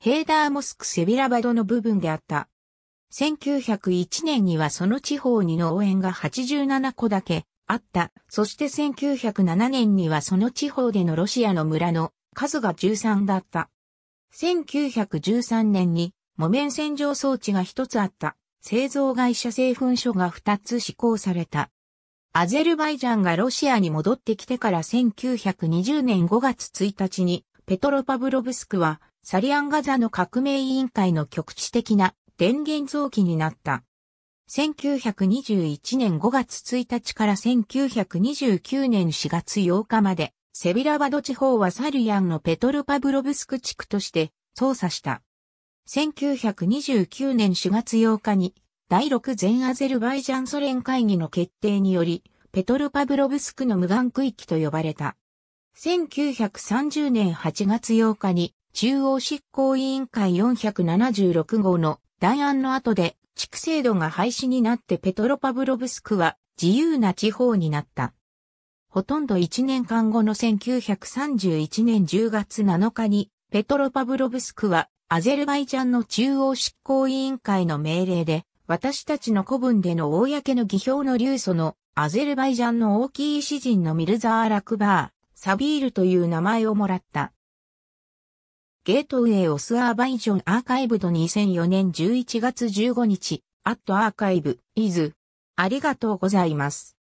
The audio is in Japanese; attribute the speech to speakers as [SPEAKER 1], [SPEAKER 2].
[SPEAKER 1] ヘーダーモスクセビラバドの部分であった。1901
[SPEAKER 2] 年にはその地方に農園が87個だけあった。そして1907年にはその地方でのロシアの村の数が13だった。1913年に木綿洗浄装置が1つあった。製造会社製粉所が2つ施行された。アゼルバイジャンがロシアに戻ってきてから1920年5月1日にペトロパブロブスクはサリアンガザの革命委員会の局地的な電源増機になった。1921年5月1日から1929年4月8日まで、セビラバド地方はサリアンのペトルパブロブスク地区として捜査した。1929年4月8日に、第6全アゼルバイジャンソ連会議の決定により、ペトルパブロブスクの無眼区域と呼ばれた。1930年8月8日に中央執行委員会476号の代案の後で、地区制度が廃止になってペトロパブロブスクは自由な地方になった。ほとんど1年間後の1931年10月7日に、ペトロパブロブスクはアゼルバイジャンの中央執行委員会の命令で、私たちの古文での公の議票の流祖のアゼルバイジャンの大きい詩人のミルザー・ラクバー、サビールという名前をもらった。ゲートウェイ・オス・アーバイジョン・アーカイブド2004年11月15日、アット・アー
[SPEAKER 1] カイブ、イズ。ありがとうございます。